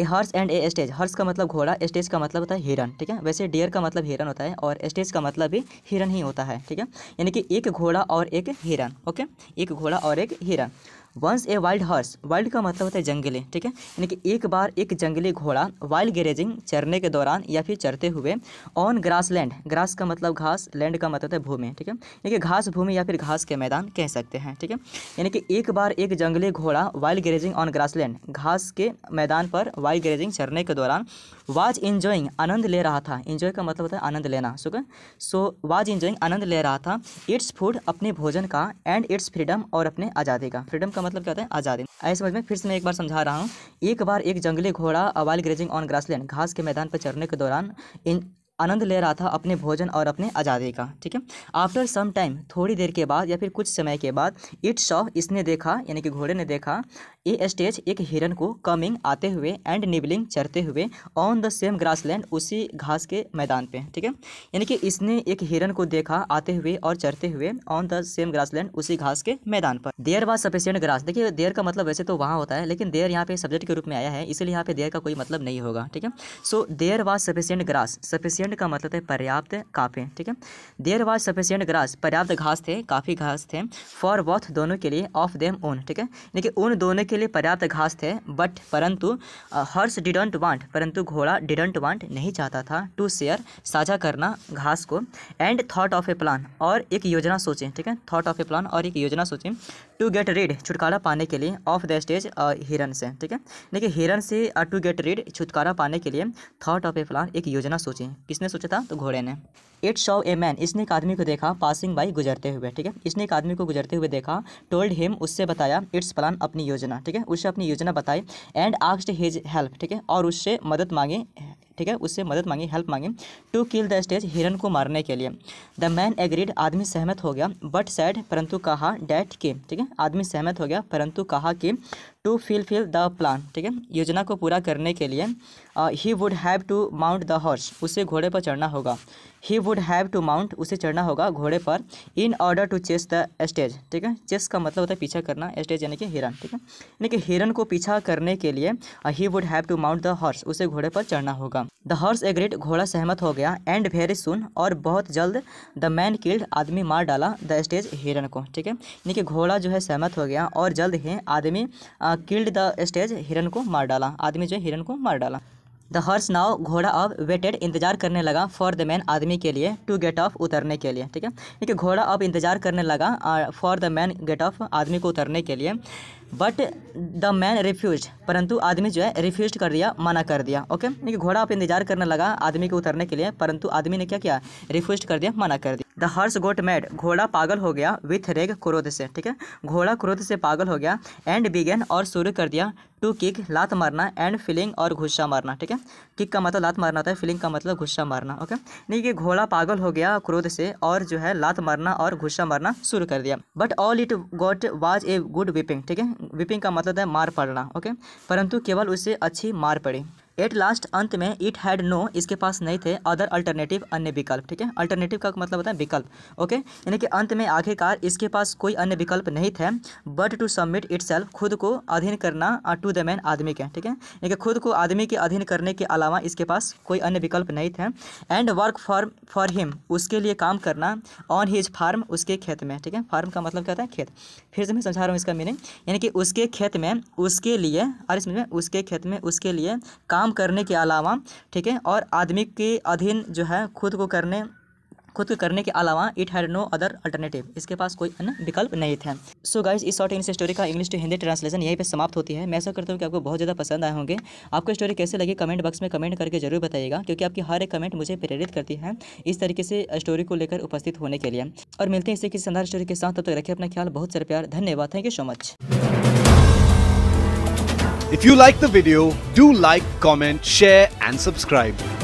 A horse and a stag horse का मतलब घोड़ा स्टेज का मतलब होता है हिरन ठीक है वैसे डियर का मतलब हिरन होता है और स्टेज का मतलब भी हिरन ही होता है ठीक है यानी कि एक घोड़ा और एक हिरन ओके एक घोड़ा और एक हिरन once a wild horse wild का मतलब होता है जंगली ठीक है यानी कि एक बार एक जंगली घोड़ा वाइल्ड गेरेजिंग चरने के दौरान या फिर चरते हुए ऑन ग्रास लैंड ग्रास का मतलब घास लैंड का मतलब होता है भूमि ठीक है यानी कि घास भूमि या फिर घास के मैदान कह सकते हैं ठीक है यानी कि एक बार एक जंगली घोड़ा wild grazing on grass land घास के मैदान पर वाइल्ड गेरेजिंग चरने के दौरान वाज इंजॉइंग आनंद ले रहा था इंजॉय का मतलब होता है आनंद लेना सुख सो वाज इंजॉइंग आनंद ले रहा था इट्स फूड अपने भोजन का एंड इट्स फ्रीडम और अपने आज़ादी का फ्रीडम का मतलब मतलब क्या होता है आज़ादी ऐसे समझ में फिर से मैं एक बार समझा रहा हूँ एक बार एक जंगली घोड़ा अवाइल ग्रेजिंग ऑन ग्रासलैंड घास के मैदान पर चढ़ने के दौरान इन आनंद ले रहा था अपने भोजन और अपने आज़ादी का ठीक है आफ्टर सम टाइम थोड़ी देर के बाद या फिर कुछ समय के बाद इट सॉ इसने देखा यानी कि घोड़े ने देखा ए स्टेज एक हिरन को कमिंग आते हुए एंड निबलिंग चढ़ते हुए on the same grass land उसी घास के मैदान पे ठीक है यानी कि इसने एक हिरन को देखा आते हुए और चढ़ते हुए on the same grass land उसी घास के मैदान पर देर बाद सफिशियंट ग्रास देखिए देर का मतलब वैसे तो वहाँ होता है लेकिन देर यहाँ पे सब्जेक्ट के रूप में आया है इसलिए यहाँ पे देर का कोई मतलब नहीं होगा ठीक है so there was sufficient grass sufficient sufficient का मतलब है पर्याप्त काफ़ी ठीक है देर वाज सफिशियंट ग्रास पर्याप्त घास थे काफ़ी घास थे फॉर बॉथ दोनों के लिए ऑफ देम ओन ठीक है यानी कि उन दोनों के लिए पर्याप्त घास थे बट परंतु हर्स डिडंट वांट परंतु घोड़ा डिडंट वांट नहीं चाहता था टू शेयर साझा करना घास को and thought of a plan और एक योजना सोचें ठीक है थाट ऑफ ए प्लान और एक योजना सोचें टू गेट रीड छुटकारा पाने के लिए ऑफ द स्टेज हिरन से ठीक है यानी कि हिरन से टू गेट रीड छुटकारा पाने के लिए थाट ऑफ ए प्लान एक योजना सोचें किस किसने सोचा था तो घोड़े ने इट शॉ ए मैन इसने एक आदमी को देखा पासिंग बाई गुजरते हुए ठीक है इसने एक आदमी को गुजरते हुए देखा टोल्ड हिम उससे बताया इट्स प्लान अपनी योजना ठीक है उससे अपनी योजना बताई एंड आस्ट हिज हेल्प ठीक है और उससे मदद मांगी ठीक है उससे मदद मांगी हेल्प मांगी टू किल द स्टेज हिरन को मारने के लिए द मैन एग्रीड आदमी सहमत हो गया बट सैड परंतु कहा डैट के ठीक है आदमी सहमत हो गया परंतु कहा कि टू फिलफिल द प्लान ठीक है योजना को पूरा करने के लिए he would have to mount the horse उसे घोड़े पर चढ़ना होगा he would have to mount उसे चढ़ना होगा घोड़े पर in order to chase the stag ठीक है चेस का मतलब होता है पीछा करना स्टेज यानी कि हिरन ठीक है यानी कि हिरन को पीछा करने के लिए he would have to mount the horse उसे घोड़े पर चढ़ना होगा द हॉर्स एग्रीड घोड़ा सहमत हो गया एंड वेरी सुन और बहुत जल्द द मैन किल्ड आदमी मार डाला द स्टेज हिरन को ठीक है यानी कि घोड़ा जो है सहमत हो गया और जल्द ही आदमी किल्ड द स्टेज हिरन को मार डाला आदमी जो है हिरन को मार डाला द हर्स नाव घोड़ा अब वेटेड इंतजार करने लगा फॉर द मैन आदमी के लिए टू गेट ऑफ उतरने के लिए ठीक है देखिए घोड़ा अब इंतजार करने लगा for the man get off आदमी को उतरने के लिए बट द मैन रिफ्यूज परंतु आदमी जो है रिफ्यूज कर दिया मना कर दिया ओके देखिए घोड़ा अब इंतजार करने लगा आदमी को उतरने के लिए परंतु आदमी ने क्या किया रिफ्यूज कर दिया मना कर दिया द हर्स गोट मैड घोड़ा पागल हो गया विथ रेग क्रोध से ठीक है घोड़ा क्रोध से पागल हो गया एंड बिगेन और शुरू कर दिया टू किक लात मारना एंड फिलिंग और गुस्सा मारना ठीक है किक का मतलब लात मारना होता है फिलिंग का मतलब गुस्सा मारना ओके नहीं कि घोड़ा पागल हो गया क्रोध से और जो है लात मारना और गुस्सा मारना शुरू कर दिया but all it got was a good whipping ठीक है विपिंग का मतलब है मार पड़ना ओके परंतु केवल उसे अच्छी मार पड़ी एट लास्ट अंत में इट हैड नो इसके पास नहीं थे अदर अल्टरनेटिव अन्य विकल्प ठीक है अल्टरनेटिव का मतलब होता है विकल्प ओके यानी कि अंत में आखिरकार इसके पास कोई अन्य विकल्प नहीं थे बट टू सबमिट इट खुद को अधीन करना to uh, to the man आदमी के ठीक है यानी कि खुद को आदमी के अधीन करने के अलावा इसके पास कोई अन्य विकल्प नहीं था and work for for him उसके लिए काम करना ऑन हिज फार्म उसके खेत में ठीक है फार्म का मतलब क्या होता है खेत फिर से मैं समझा रहा हूँ इसका मीनिंग यानी कि उसके खेत में उसके लिए और इसमें उसके खेत में उसके लिए काम करने के अलावा ठीक है और आदमी के अधीन जो है खुद को करने खुद करने के अलावा it had no other alternative इसके पास कोई अन्य विकल्प नहीं थे सो गाइज इस शॉर्ट इंग्लिश स्टोरी का इंग्लिश टू हिंदी ट्रांसलेशन यहीं पे समाप्त होती है मैं ऐसा करता हूँ कि आपको बहुत ज़्यादा पसंद आए होंगे आपको स्टोरी कैसे लगी कमेंट बॉक्स में कमेंट करके जरूर बताइएगा क्योंकि आपकी हर एक कमेंट मुझे प्रेरित करती है इस तरीके से स्टोरी को लेकर उपस्थित होने के लिए और मिलते हैं इसे किसी शानदार स्टोरी के साथ तब तक रखिए अपना ख्याल बहुत सारे प्यार धन्यवाद thank you so much if you like the video do like comment share and subscribe